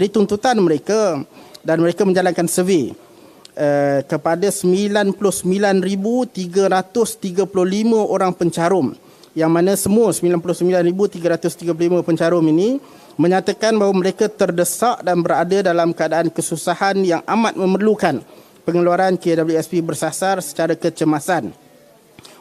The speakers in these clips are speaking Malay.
Jadi tuntutan mereka dan mereka menjalankan survey Uh, kepada 99,335 orang pencarum yang mana semua 99,335 pencarum ini menyatakan bahawa mereka terdesak dan berada dalam keadaan kesusahan yang amat memerlukan pengeluaran KWSP bersasar secara kecemasan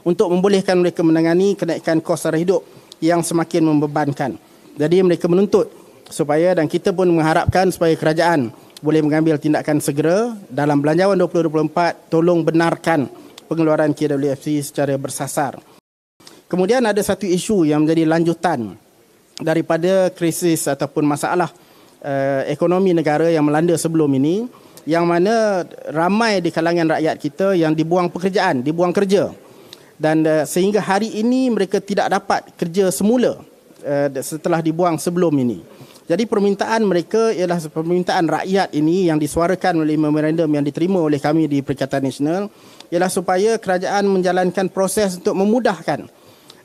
untuk membolehkan mereka menangani kenaikan kos hidup yang semakin membebankan. Jadi mereka menuntut supaya dan kita pun mengharapkan supaya kerajaan boleh mengambil tindakan segera dalam belanjawan 2024 tolong benarkan pengeluaran KWFC secara bersasar. Kemudian ada satu isu yang menjadi lanjutan daripada krisis ataupun masalah uh, ekonomi negara yang melanda sebelum ini yang mana ramai di kalangan rakyat kita yang dibuang pekerjaan, dibuang kerja. Dan uh, sehingga hari ini mereka tidak dapat kerja semula uh, setelah dibuang sebelum ini. Jadi permintaan mereka ialah permintaan rakyat ini yang disuarakan oleh memorandum yang diterima oleh kami di Perikatan Nasional ialah supaya kerajaan menjalankan proses untuk memudahkan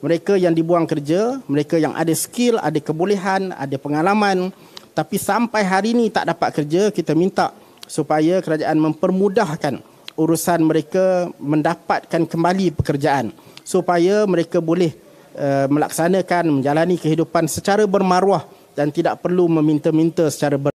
mereka yang dibuang kerja, mereka yang ada skill, ada kebolehan, ada pengalaman tapi sampai hari ini tak dapat kerja, kita minta supaya kerajaan mempermudahkan urusan mereka mendapatkan kembali pekerjaan supaya mereka boleh uh, melaksanakan menjalani kehidupan secara bermaruah dan tidak perlu meminta-minta secara ber-